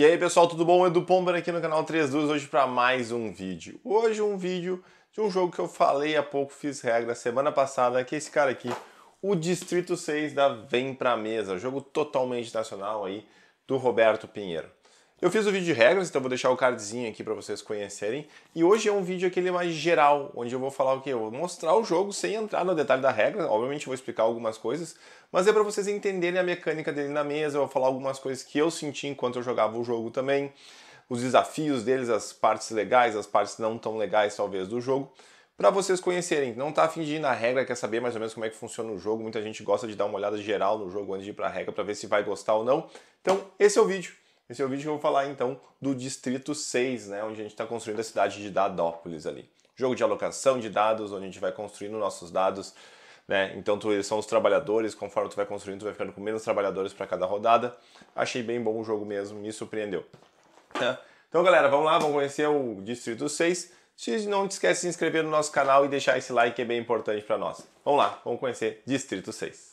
E aí pessoal, tudo bom? Edu Pomber aqui no canal 32 hoje para mais um vídeo. Hoje um vídeo de um jogo que eu falei há pouco, fiz regra semana passada, que é esse cara aqui, o Distrito 6 da Vem Pra Mesa, jogo totalmente nacional aí do Roberto Pinheiro. Eu fiz o vídeo de regras, então vou deixar o cardzinho aqui para vocês conhecerem. E hoje é um vídeo aquele mais geral, onde eu vou falar o que? Eu vou mostrar o jogo sem entrar no detalhe da regra, obviamente vou explicar algumas coisas, mas é para vocês entenderem a mecânica dele na mesa, eu vou falar algumas coisas que eu senti enquanto eu jogava o jogo também, os desafios deles, as partes legais, as partes não tão legais talvez do jogo, para vocês conhecerem. Não tá fingindo a regra, quer saber mais ou menos como é que funciona o jogo, muita gente gosta de dar uma olhada geral no jogo antes de ir para a regra para ver se vai gostar ou não. Então, esse é o vídeo. Esse é o vídeo que eu vou falar então do Distrito 6, né, onde a gente está construindo a cidade de Dadópolis ali. Jogo de alocação de dados, onde a gente vai construindo nossos dados, né? Então tu, são os trabalhadores, conforme tu vai construindo, tu vai ficando com menos trabalhadores para cada rodada. Achei bem bom o jogo mesmo, me surpreendeu. Tá? Então galera, vamos lá, vamos conhecer o Distrito 6. Não esquece de se inscrever no nosso canal e deixar esse like, é bem importante para nós. Vamos lá, vamos conhecer Distrito 6.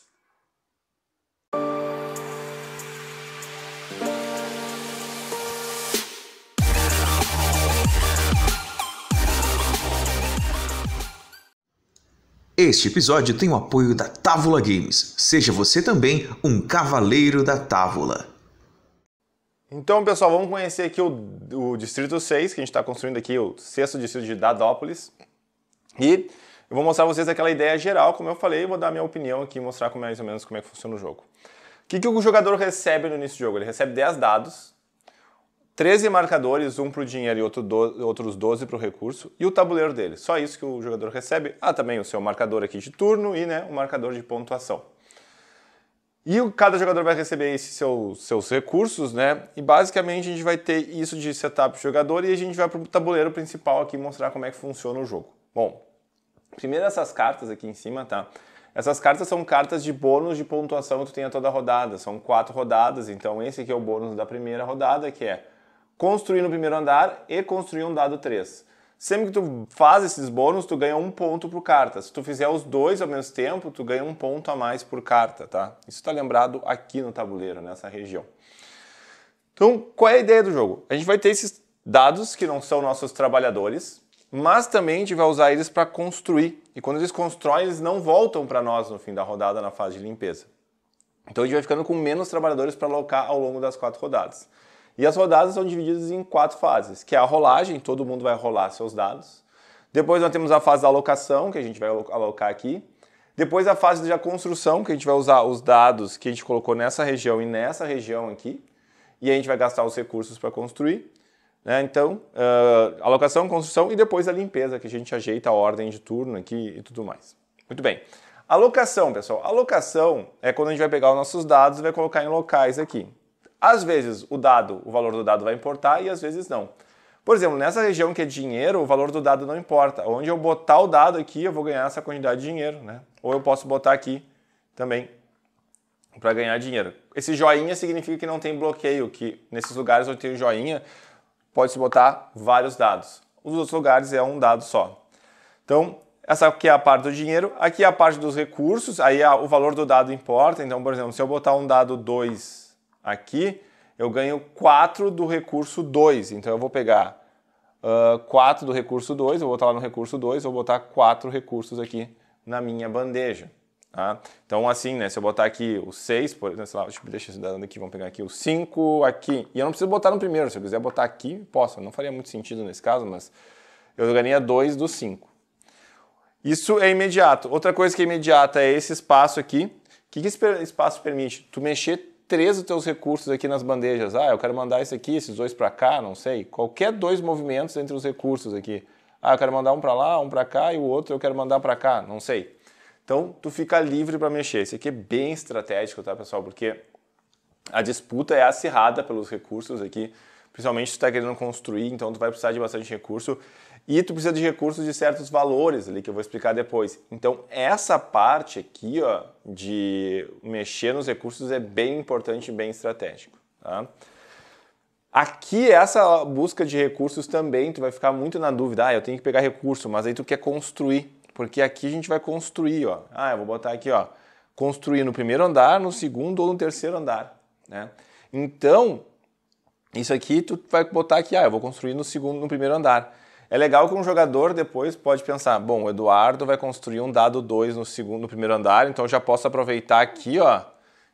Este episódio tem o apoio da Távola Games. Seja você também um cavaleiro da Távola. Então, pessoal, vamos conhecer aqui o, o Distrito 6, que a gente está construindo aqui, o sexto distrito de Dadópolis. E eu vou mostrar vocês aquela ideia geral, como eu falei, vou dar a minha opinião aqui e mostrar como é, mais ou menos como é que funciona o jogo. O que, que o jogador recebe no início do jogo? Ele recebe 10 dados, 13 marcadores, um para o dinheiro e outro do, outros 12 para o recurso, e o tabuleiro dele. Só isso que o jogador recebe. Ah, também o seu marcador aqui de turno e né, o um marcador de pontuação. E cada jogador vai receber esses seu, seus recursos, né? E basicamente a gente vai ter isso de setup de jogador e a gente vai para o tabuleiro principal aqui mostrar como é que funciona o jogo. Bom, primeiro essas cartas aqui em cima, tá? Essas cartas são cartas de bônus de pontuação que tu tem a toda rodada. São quatro rodadas, então esse aqui é o bônus da primeira rodada, que é construir no primeiro andar e construir um dado 3. Sempre que tu faz esses bônus, tu ganha um ponto por carta. Se tu fizer os dois ao mesmo tempo, tu ganha um ponto a mais por carta, tá? Isso está lembrado aqui no tabuleiro, nessa região. Então, qual é a ideia do jogo? A gente vai ter esses dados que não são nossos trabalhadores, mas também a gente vai usar eles para construir. E quando eles constroem, eles não voltam para nós no fim da rodada na fase de limpeza. Então a gente vai ficando com menos trabalhadores para alocar ao longo das quatro rodadas. E as rodadas são divididas em quatro fases, que é a rolagem, todo mundo vai rolar seus dados. Depois nós temos a fase da alocação, que a gente vai alocar aqui. Depois a fase da construção, que a gente vai usar os dados que a gente colocou nessa região e nessa região aqui. E a gente vai gastar os recursos para construir. Né? Então, uh, alocação, construção e depois a limpeza, que a gente ajeita a ordem de turno aqui e tudo mais. Muito bem. Alocação, pessoal. Alocação é quando a gente vai pegar os nossos dados e vai colocar em locais aqui. Às vezes o dado, o valor do dado vai importar e às vezes não. Por exemplo, nessa região que é dinheiro, o valor do dado não importa. Onde eu botar o dado aqui, eu vou ganhar essa quantidade de dinheiro, né? Ou eu posso botar aqui também para ganhar dinheiro. Esse joinha significa que não tem bloqueio, que nesses lugares onde tem um joinha, pode-se botar vários dados. Os outros lugares é um dado só. Então, essa aqui é a parte do dinheiro, aqui é a parte dos recursos, aí é o valor do dado importa. Então, por exemplo, se eu botar um dado 2 Aqui eu ganho 4 do recurso 2. Então eu vou pegar uh, 4 do recurso 2, vou botar lá no recurso 2, vou botar 4 recursos aqui na minha bandeja. Tá? Então, assim, né, se eu botar aqui o 6, por exemplo, sei lá, deixa, deixa eu dando aqui, vamos pegar aqui o 5 aqui. E eu não preciso botar no primeiro, se eu quiser botar aqui, posso. Não faria muito sentido nesse caso, mas eu ganharia 2 do 5. Isso é imediato. Outra coisa que é imediata é esse espaço aqui. O que, que esse espaço permite? Tu mexer três dos teus recursos aqui nas bandejas. Ah, eu quero mandar esse aqui, esses dois para cá, não sei. Qualquer dois movimentos entre os recursos aqui. Ah, eu quero mandar um para lá, um para cá e o outro eu quero mandar para cá, não sei. Então, tu fica livre para mexer. Isso aqui é bem estratégico, tá, pessoal? Porque a disputa é acirrada pelos recursos aqui. Principalmente se tu tá querendo construir, então tu vai precisar de bastante recurso. E tu precisa de recursos de certos valores ali que eu vou explicar depois. Então, essa parte aqui, ó, de mexer nos recursos é bem importante e bem estratégico, tá? Aqui, essa busca de recursos também, tu vai ficar muito na dúvida, ah, eu tenho que pegar recurso, mas aí tu quer construir, porque aqui a gente vai construir, ó. Ah, eu vou botar aqui, ó, construir no primeiro andar, no segundo ou no terceiro andar, né? Então, isso aqui tu vai botar aqui, ah, eu vou construir no segundo, no primeiro andar. É legal que um jogador depois pode pensar, bom, o Eduardo vai construir um dado 2 no segundo, no primeiro andar, então eu já posso aproveitar aqui, ó,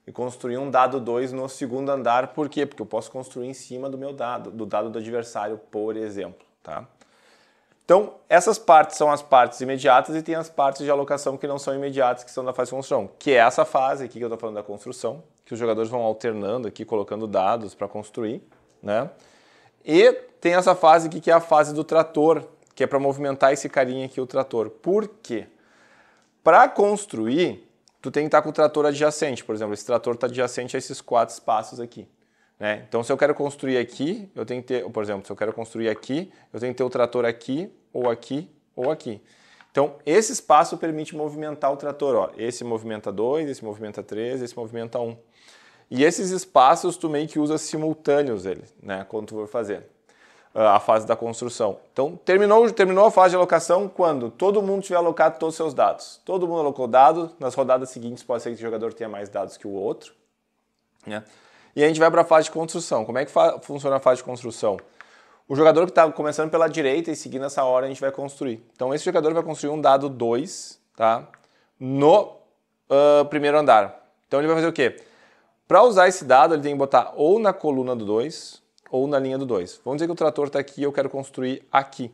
e construir um dado 2 no segundo andar. Por quê? Porque eu posso construir em cima do meu dado, do dado do adversário, por exemplo, tá? Então, essas partes são as partes imediatas e tem as partes de alocação que não são imediatas, que são da fase de construção, que é essa fase aqui que eu estou falando da construção, que os jogadores vão alternando aqui, colocando dados para construir, né? E tem essa fase aqui que é a fase do trator, que é para movimentar esse carinha aqui, o trator. Por quê? Para construir, tu tem que estar tá com o trator adjacente, por exemplo, esse trator está adjacente a esses quatro espaços aqui. Né? Então, se eu quero construir aqui, eu tenho que ter, por exemplo, se eu quero construir aqui, eu tenho que ter o trator aqui, ou aqui, ou aqui. Então, esse espaço permite movimentar o trator. Ó. Esse movimenta 2, esse movimenta 3, esse movimenta 1. Um. E esses espaços tu meio que usa simultâneos ele, né, quando tu for fazer ah, a fase da construção. Então, terminou, terminou a fase de alocação quando todo mundo tiver alocado todos os seus dados. Todo mundo alocou dados, nas rodadas seguintes pode ser que o jogador tenha mais dados que o outro. Né? E a gente vai para a fase de construção. Como é que funciona a fase de construção? O jogador que está começando pela direita e seguindo essa hora, a gente vai construir. Então, esse jogador vai construir um dado 2 tá? no uh, primeiro andar. Então, ele vai fazer o quê? Para usar esse dado, ele tem que botar ou na coluna do 2 ou na linha do 2. Vamos dizer que o trator está aqui e eu quero construir aqui.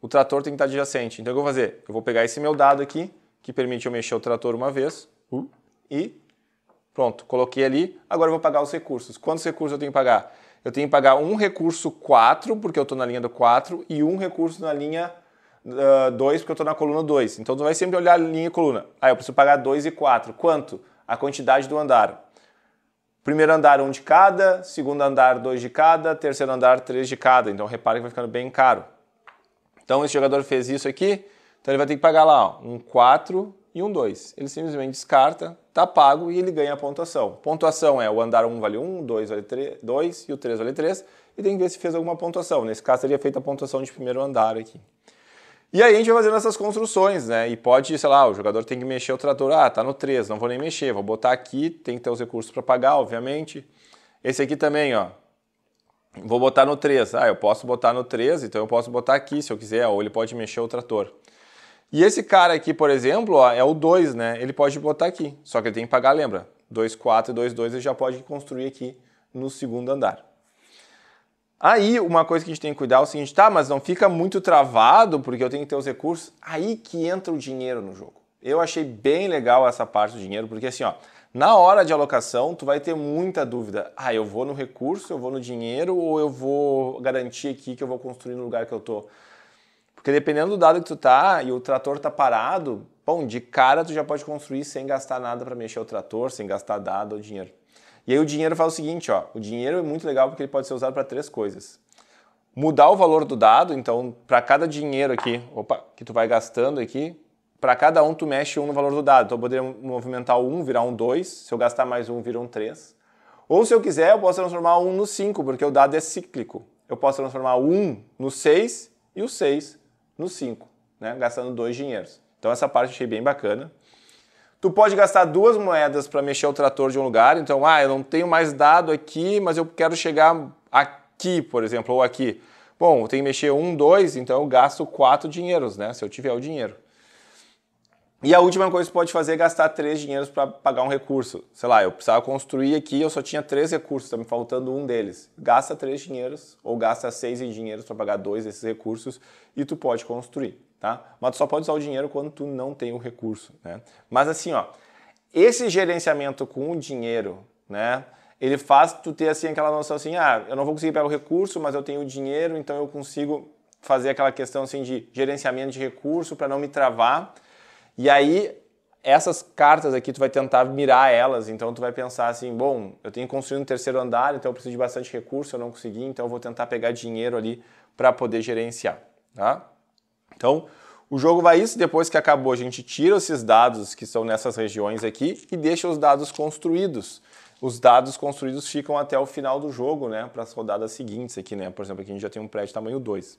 O trator tem que estar adjacente. Então, o que eu vou fazer? Eu vou pegar esse meu dado aqui, que permite eu mexer o trator uma vez, hum? e pronto, coloquei ali. Agora eu vou pagar os recursos. Quantos recursos eu tenho que pagar? Eu tenho que pagar um recurso 4, porque eu estou na linha do 4, e um recurso na linha 2, uh, ah, porque eu estou na coluna 2. Então, tu vai sempre olhar linha e coluna. Ah, eu preciso pagar 2 e 4. Quanto? A quantidade do andar. Primeiro andar, um de cada. Segundo andar, dois de cada. Terceiro andar, três de cada. Então, repare que vai ficando bem caro. Então, esse jogador fez isso aqui. Então, ele vai ter que pagar lá ó, um 4 e um 2. Ele simplesmente descarta, tá pago e ele ganha a pontuação. Pontuação é o andar 1 vale 1, 2 vale 3, 2 e o 3 vale 3. E tem que ver se fez alguma pontuação. Nesse caso, teria feito a pontuação de primeiro andar aqui. E aí a gente vai fazendo essas construções, né? E pode, sei lá, o jogador tem que mexer o trator. Ah, tá no 3, não vou nem mexer, vou botar aqui, tem que ter os recursos para pagar, obviamente. Esse aqui também, ó. Vou botar no 3. Ah, eu posso botar no 3, então eu posso botar aqui se eu quiser, ou ele pode mexer o trator. E esse cara aqui, por exemplo, ó, é o 2, né? Ele pode botar aqui, só que ele tem que pagar, lembra? 2, 4 e 2, 2 ele já pode construir aqui no segundo andar. Aí, uma coisa que a gente tem que cuidar é o seguinte, tá, mas não fica muito travado porque eu tenho que ter os recursos. Aí que entra o dinheiro no jogo. Eu achei bem legal essa parte do dinheiro, porque assim, ó, na hora de alocação, tu vai ter muita dúvida. Ah, eu vou no recurso, eu vou no dinheiro ou eu vou garantir aqui que eu vou construir no lugar que eu tô? Porque dependendo do dado que tu tá e o trator tá parado, bom, de cara tu já pode construir sem gastar nada para mexer o trator, sem gastar dado ou dinheiro. E aí o dinheiro faz o seguinte, ó, o dinheiro é muito legal porque ele pode ser usado para três coisas. Mudar o valor do dado, então para cada dinheiro aqui, opa, que tu vai gastando aqui, para cada um tu mexe um no valor do dado. Então eu poderia movimentar o um, virar um 2, se eu gastar mais um, vira um 3. Ou se eu quiser, eu posso transformar um no 5, porque o dado é cíclico. Eu posso transformar o 1 no 6 e o 6 no 5, né? gastando dois dinheiros. Então essa parte eu achei bem bacana. Tu pode gastar duas moedas para mexer o trator de um lugar. Então, ah, eu não tenho mais dado aqui, mas eu quero chegar aqui, por exemplo, ou aqui. Bom, eu tenho que mexer um, dois, então eu gasto quatro dinheiros, né? Se eu tiver o dinheiro. E a última coisa que pode fazer é gastar três dinheiros para pagar um recurso. Sei lá, eu precisava construir aqui, eu só tinha três recursos, está me faltando um deles. Gasta três dinheiros ou gasta seis dinheiros para pagar dois desses recursos e tu pode construir tá? Mas tu só pode usar o dinheiro quando tu não tem o recurso, né? Mas assim, ó, esse gerenciamento com o dinheiro, né? Ele faz tu ter assim aquela noção assim, ah, eu não vou conseguir pegar o recurso, mas eu tenho o dinheiro, então eu consigo fazer aquela questão assim de gerenciamento de recurso para não me travar. E aí essas cartas aqui tu vai tentar mirar elas, então tu vai pensar assim, bom, eu tenho que construir um terceiro andar, então eu preciso de bastante recurso, eu não consegui, então eu vou tentar pegar dinheiro ali para poder gerenciar, tá? Então, o jogo vai isso, depois que acabou, a gente tira esses dados que são nessas regiões aqui e deixa os dados construídos. Os dados construídos ficam até o final do jogo, né, para as rodadas seguintes aqui, né? Por exemplo, aqui a gente já tem um prédio tamanho 2.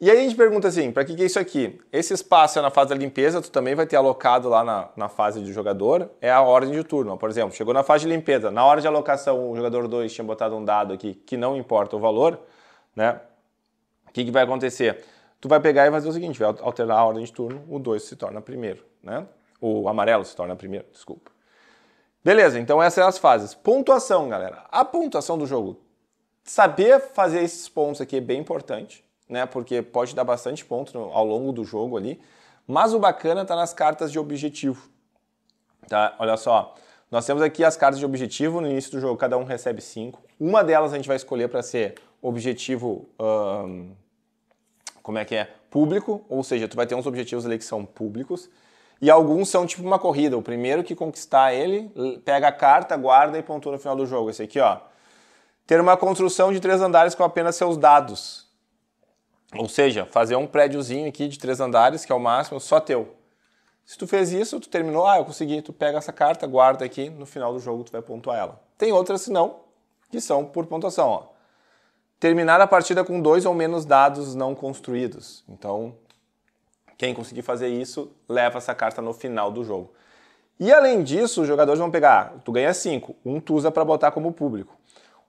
E aí a gente pergunta assim, para que, que é isso aqui? Esse espaço é na fase da limpeza, tu também vai ter alocado lá na, na fase de jogador, é a ordem de turno. Por exemplo, chegou na fase de limpeza, na hora de alocação o jogador 2 tinha botado um dado aqui que não importa o valor, né? O que, que vai acontecer? tu vai pegar e vai fazer o seguinte, vai alterar a ordem de turno, o 2 se torna primeiro, né? O amarelo se torna primeiro, desculpa. Beleza, então essas são as fases. Pontuação, galera. A pontuação do jogo. Saber fazer esses pontos aqui é bem importante, né? Porque pode dar bastante ponto ao longo do jogo ali. Mas o bacana está nas cartas de objetivo. Tá? Olha só. Nós temos aqui as cartas de objetivo no início do jogo, cada um recebe cinco. Uma delas a gente vai escolher para ser objetivo um, como é que é, público, ou seja, tu vai ter uns objetivos ali que são públicos, e alguns são tipo uma corrida, o primeiro que conquistar ele, pega a carta, guarda e pontua no final do jogo. Esse aqui, ó. Ter uma construção de três andares com apenas seus dados. Ou seja, fazer um prédiozinho aqui de três andares, que é o máximo, só teu. Se tu fez isso, tu terminou, ah, eu consegui, tu pega essa carta, guarda aqui, no final do jogo tu vai pontuar ela. Tem outras, se não, que são por pontuação, ó. Terminar a partida com dois ou menos dados não construídos. Então, quem conseguir fazer isso, leva essa carta no final do jogo. E além disso, os jogadores vão pegar, tu ganha cinco, um tu usa para botar como público.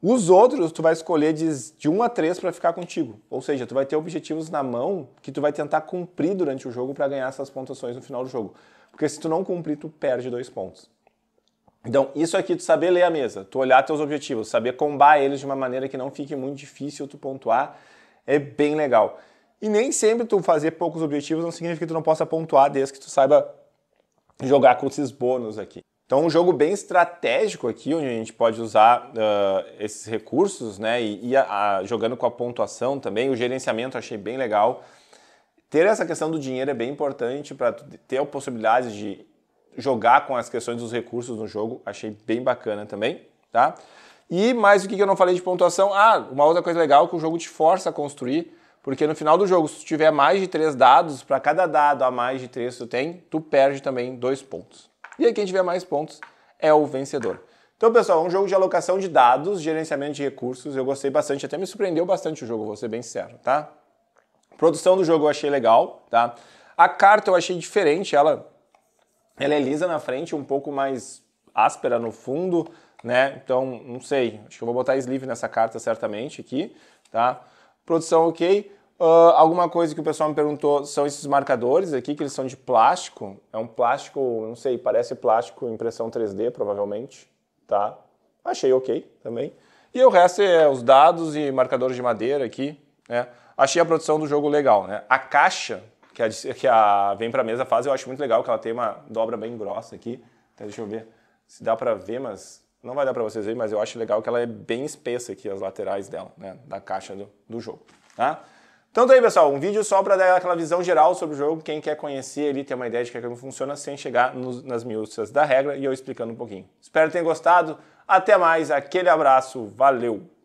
Os outros tu vai escolher de, de um a três para ficar contigo. Ou seja, tu vai ter objetivos na mão que tu vai tentar cumprir durante o jogo para ganhar essas pontuações no final do jogo. Porque se tu não cumprir, tu perde dois pontos. Então, isso aqui, tu saber ler a mesa, tu olhar teus objetivos, saber combar eles de uma maneira que não fique muito difícil tu pontuar, é bem legal. E nem sempre tu fazer poucos objetivos não significa que tu não possa pontuar, desde que tu saiba jogar com esses bônus aqui. Então, um jogo bem estratégico aqui, onde a gente pode usar uh, esses recursos, né? E, e a, a, jogando com a pontuação também, o gerenciamento eu achei bem legal. Ter essa questão do dinheiro é bem importante para ter a possibilidade de jogar com as questões dos recursos no jogo, achei bem bacana também, tá? E mais o que eu não falei de pontuação? Ah, uma outra coisa legal é que o jogo te força a construir, porque no final do jogo, se tu tiver mais de três dados, para cada dado a mais de três que tu tem, tu perde também dois pontos. E aí quem tiver mais pontos é o vencedor. Então, pessoal, é um jogo de alocação de dados, gerenciamento de recursos. Eu gostei bastante, até me surpreendeu bastante o jogo, vou ser bem sincero, tá? produção do jogo eu achei legal, tá? A carta eu achei diferente, ela ela é lisa na frente, um pouco mais áspera no fundo, né? Então, não sei. Acho que eu vou botar sleeve nessa carta certamente aqui, tá? Produção ok. Uh, alguma coisa que o pessoal me perguntou são esses marcadores aqui, que eles são de plástico. É um plástico, não sei, parece plástico impressão 3D, provavelmente, tá? Achei ok também. E o resto é os dados e marcadores de madeira aqui, né? Achei a produção do jogo legal, né? A caixa que a, que a Vem Pra Mesa faz, eu acho muito legal, que ela tem uma dobra bem grossa aqui. Então, deixa eu ver se dá pra ver, mas não vai dar pra vocês verem, mas eu acho legal que ela é bem espessa aqui, as laterais dela, né, da caixa do, do jogo, tá? Então tá aí, pessoal, um vídeo só para dar aquela visão geral sobre o jogo, quem quer conhecer ali, ter uma ideia de é como funciona, sem chegar nos, nas miúcias da regra e eu explicando um pouquinho. Espero que tenham gostado, até mais, aquele abraço, valeu!